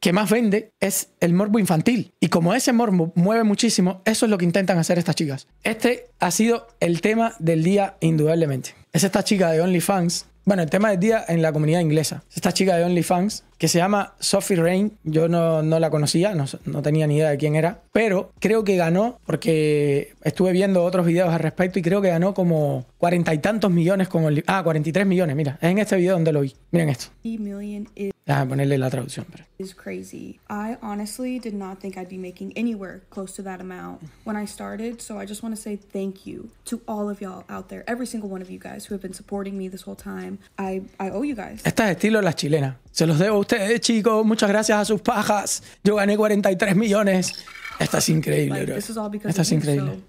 que más vende es el morbo infantil. Y como ese morbo mueve muchísimo, eso es lo que intentan hacer estas chicas. Este ha sido el tema del día, indudablemente. Es esta chica de OnlyFans. Bueno, el tema del día en la comunidad inglesa. esta chica de OnlyFans que se llama Sophie Rain. Yo no, la conocía, no, tenía ni idea de quién era, pero creo que ganó, porque estuve viendo otros videos al respecto y creo que ganó como cuarenta y tantos millones con OnlyFans. Ah, tres millones, mira, es en este video donde lo vi. Miren esto. Eh, Déjame ponerle la traducción. Pero. Is crazy. I honestly did not think I'd be making anywhere close to that amount when I started, so I just want to say thank you to all of y'all out there, every single one of you guys who have been supporting me this whole time. I, I owe you guys. Este es estilo la chilena. Se los debo a ustedes, chicos. Muchas gracias a sus pajas. Yo gané 43 millones. Esta es increíble, bro. Esta es increíble.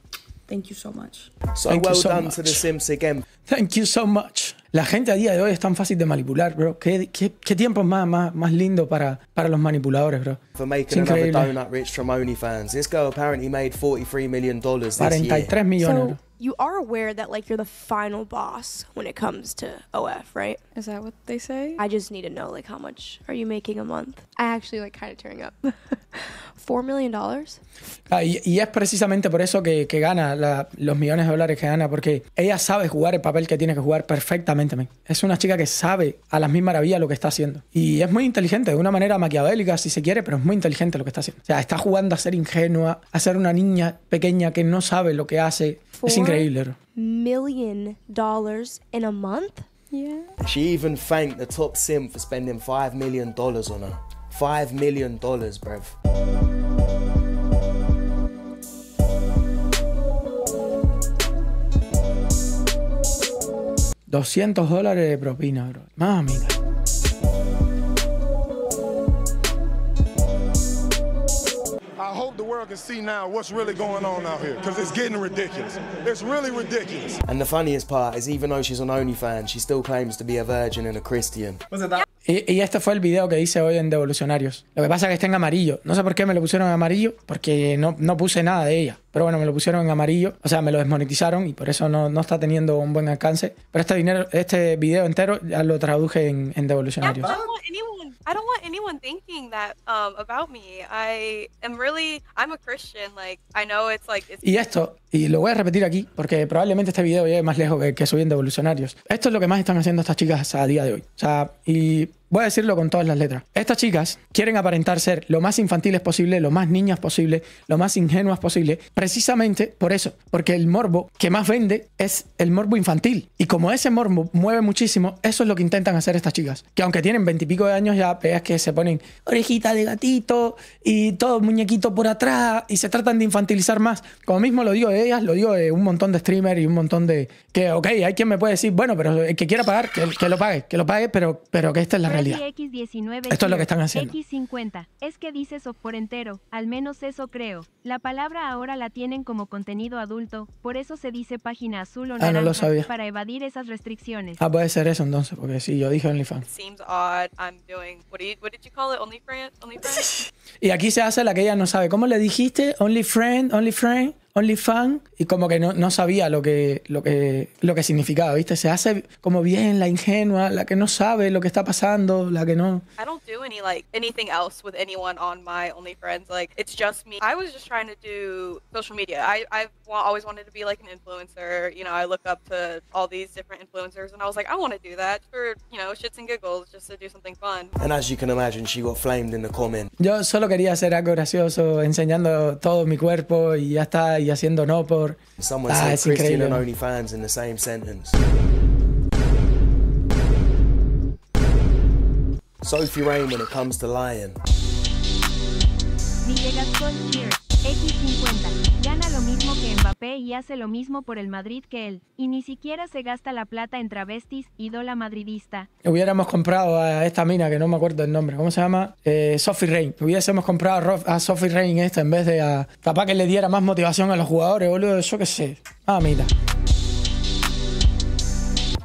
thank you so much. So thank well done to the Sims again. Thank you so much. La gente a día de hoy es tan fácil de manipular, bro. ¿Qué, qué, qué tiempo más, más, más lindo para, para los manipuladores, bro? For making it's another donut rich from OnlyFans. This girl apparently made $43 million millones, you are aware that like you're the final boss when it comes to OF, right? Is that what they say? I just need to know like how much are you making a month? I actually like kind of tearing up. $4 millones de y, y, es precisamente por eso que, gana los millones de dólares que gana, porque ella sabe jugar el papel que tiene que jugar perfectamente. Es una chica que sabe a las mismas maravillas lo que está haciendo. Y es muy inteligente, de una manera maquiavélica, si se quiere, pero es muy inteligente lo que está haciendo. O sea, está jugando a ser ingenua, a ser una niña pequeña que no sabe lo que hace. es increíble. Million dollars in a month? Yeah. She even the top sim for spending $5 million on her. $5 million, bruv. $200 dólares de propina, bro. Mami. I hope the world can see now what's really going on out here because it's getting ridiculous. It's really ridiculous. And the funniest part is even though she's on OnlyFans, she still claims to be a virgin and a Christian. Was it that? Y, este fue el video que hice hoy en Devolucionarios. Lo que pasa es que está en amarillo. No sé por qué me lo pusieron en amarillo, porque no, no puse nada de ella. Pero bueno, me lo pusieron en amarillo. O sea, me lo desmonetizaron y por eso no, no está teniendo un buen alcance. Pero este, dinero, este video entero ya lo traduje en, en Devolucionarios. Ah, y esto, y lo voy a repetir aquí, porque probablemente este video llegue más lejos que subiendo evolucionarios. Esto es lo que más están haciendo estas chicas a día de hoy. O sea, y Voy a decirlo con todas las letras. Estas chicas quieren aparentar ser lo más infantiles posible, lo más niñas posible, lo más ingenuas posible, precisamente por eso, porque el morbo que más vende es el morbo infantil. Y como ese morbo mueve muchísimo, eso es lo que intentan hacer estas chicas. Que aunque tienen veintipico de años, ya veas que se ponen orejita de gatito y todo muñequito por atrás y se tratan de infantilizar más. Como mismo lo digo de ellas, lo digo de un montón de streamers y un montón de... Que, ok, hay quien me puede decir, bueno, pero el que quiera pagar, que, lo pague, que lo pague, pero, pero que esta es la realidad X19, es lo que están haciendo. X50. Es que dice por entero, al menos eso creo. La palabra ahora la tienen como contenido adulto, por eso se dice página azul o naranja ah, no lo sabía. para evadir esas restricciones. Ah, puede ser eso entonces, porque sí, yo dije only fan y aquí se hace la que ella no sabe. ¿Cómo le dijiste? Only friend, only friend. OnlyFans y como que no, no, sabía lo que, lo, que, lo que significaba, ¿viste? Se hace como bien la ingenua, la que no sabe lo que está pasando, la que no. I don't do any like anything else with anyone on my friends Like it's just me. I was just trying to do social media. I I've always wanted to be like an influencer. You know, I look up to all these different influencers and I was like, I want to do that for, you know, shits and giggles, just to do something fun. And as you can imagine, she got flamed in the comment. Yo solo quería hacer algo gracioso enseñando todo mi cuerpo y ya está. Y y haciéndonos por... Someone ah, es increíble. And OnlyFans in the same sentence. Sophie Rain when it comes to lying. X50. Gana lo mismo que Mbappé y hace lo mismo por el Madrid que él. Y ni siquiera se gasta la plata en travestis, ídola madridista. Hubiéramos comprado a esta mina, que no me acuerdo el nombre, ¿cómo se llama? Eh, Sophie Rain. Hubiésemos comprado a, Sophie Rain esta en vez de a... Capaz que le diera más motivación a los jugadores, boludo, yo qué sé. Ah, mira.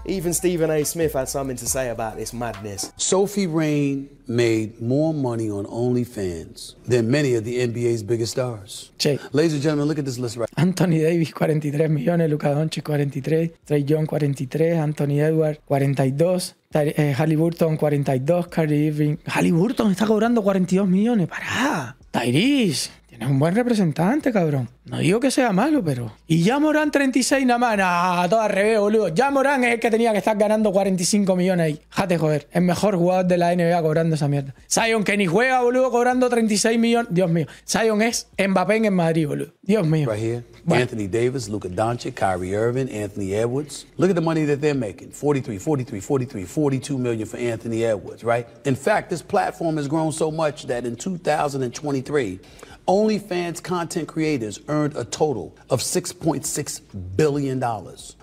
Even Stephen A. Smith had something to say about this madness. Sophie Rain made more money on OnlyFans than many of the NBA's biggest stars. Ladies and gentlemen, look at this list right. Anthony Davis 43 millones, Luca Doncic 43, Trey Young 43, Anthony Edwards 42. Eh, Burton, 42, Kyrie Irving. Halliburton está cobrando 42 millones. ¡Pará! Tyrese, Tienes un buen representante, cabrón. No digo que sea malo, pero. Y ya Morán 36 nada más. Ah, todo al revés, boludo. Ya Morán es el que tenía que estar ganando 45 millones ahí. Jate, joder. El mejor jugador de la NBA cobrando esa mierda. Zion que ni juega, boludo, cobrando 36 millones. Dios mío. Zion es Mbappé en Madrid, boludo. Yeah, man. Right here. Right. Anthony Davis, Luka Doncic, Kyrie Irving, Anthony Edwards. Look at the money that they're making. 43, 43, 43, 42 million for Anthony Edwards, right? In fact, this platform has grown so much that in 2023, OnlyFans content creators earned a total of $6.6 billion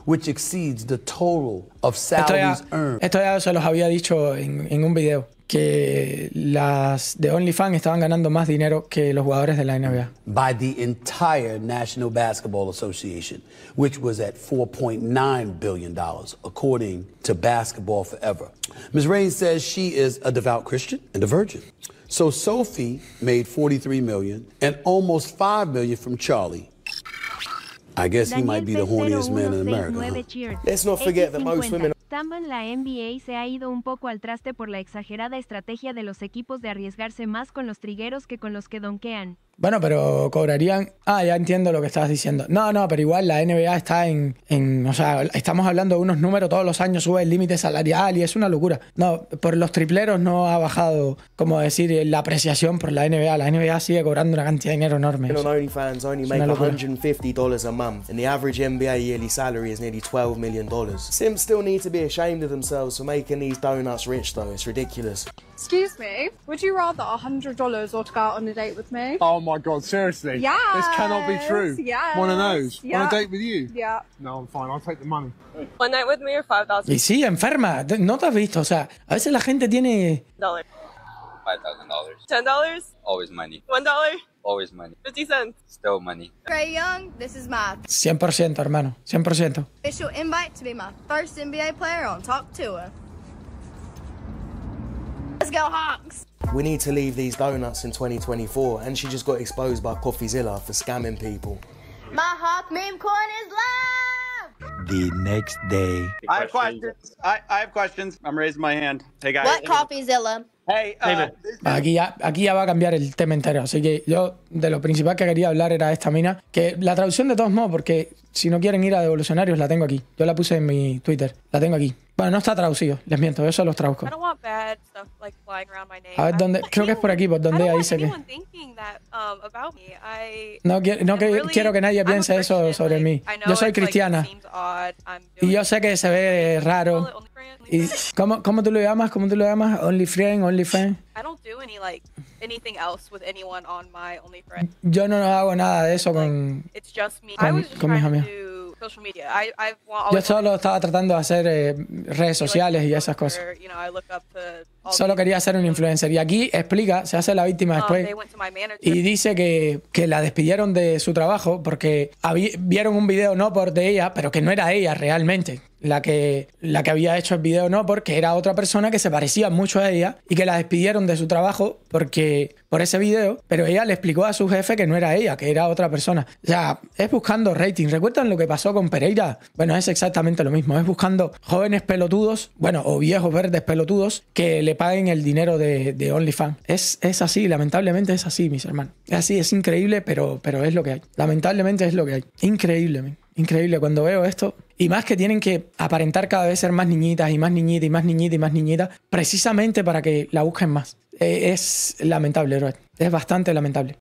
which exceeds the total of salaries earned. Esto ya se los había dicho en, en un video que las de OnlyFans estaban ganando más dinero que los jugadores de la NBA. By the entire National Basketball Association, which was at 4.9 billion dollars, according to Basketball Forever. Ms. Rain says she is a devout Christian and a virgin. So Sophie made 43 million and almost 5 million from Charlie I guess la NBA se ha ido un poco al traste por la exagerada estrategia de los equipos de arriesgarse más con los trigueros que con los que donkean. Bueno, pero cobrarían. Ah, ya entiendo lo que estabas diciendo. No, no, pero igual la NBA está en. en o sea, estamos hablando de unos números, todos los años sube el límite salarial y es una locura. No, por los tripleros no ha bajado, como decir, la apreciación por la NBA. La NBA sigue cobrando una cantidad de dinero enorme. No, know, OnlyFans only make $150 a month, and the average NBA yearly salary is nearly $12 million. Sims still need to be ashamed of themselves for making these donuts rich, though. It's ridiculous. Excuse me, would you rather $100 or to go out on a date with me? Oh my god, seriously. Yeah. This cannot be true. Yeah. One of those. Yeah. On a date with you. Yeah. No, I'm fine. I'll take the money. One night with me or 5000 Y sí, enferma. No te has visto. O sea, a veces la gente tiene. Dollar. $5,000. $10? Always money. $1? Always money. 50 cents. Still money. Trey Young, this is my por percent hermano. por percent official invite to be my first NBA player on Talk Tua. Let's go, Hawks we need to leave these donuts in 2024. And she just got exposed by CoffeeZilla for scamming people. My hot meme coin is live! The next day. I have questions. I, I have questions. I'm raising my hand. Hey guys. What CoffeeZilla? Uh, aquí, ya, aquí ya va a cambiar el tema entero. Así que yo de lo principal que quería hablar era esta mina. Que la traducción de todos modos, porque si no quieren ir a devolucionarios, la tengo aquí. Yo la puse en mi Twitter. La tengo aquí. Bueno, no está traducido, les miento, eso los traduzco. A ver, ¿dónde? creo que es por aquí, por donde ahí dice um, que... No, quiero, quiero que nadie piense eso sobre mí. Yo soy cristiana. Y yo sé que se ve raro ¿cómo, ¿Cómo tú lo llamas? ¿Cómo tú lo llamas? ¿Only friend? ¿Only friend? Yo no hago nada de eso con mis amigos. Yo solo estaba tratando de hacer eh, redes sociales y esas cosas. solo quería ser un influencer y aquí explica, se hace la víctima oh, después y dice que, que la despidieron de su trabajo porque vieron un video no por de ella, pero que no era ella realmente, la que, la que había hecho el video no, porque era otra persona que se parecía mucho a ella y que la despidieron de su trabajo porque por ese video, pero ella le explicó a su jefe que no era ella, que era otra persona. O sea, es buscando rating. ¿Recuerdan lo que pasó con Pereira? Bueno, es exactamente lo mismo. Es buscando jóvenes pelotudos, bueno, o viejos verdes pelotudos, que le paguen el dinero de, OnlyFans. Es, es así, lamentablemente es así, mis hermanos. Es así, es increíble, pero, pero es lo que hay. Lamentablemente es lo que hay. Increíblemente. Increíble cuando veo esto. Y más que tienen que aparentar cada vez ser más niñitas y más niñitas y más niñitas y más niñitas, precisamente para que la busquen más. Eh, es lamentable, Es bastante lamentable.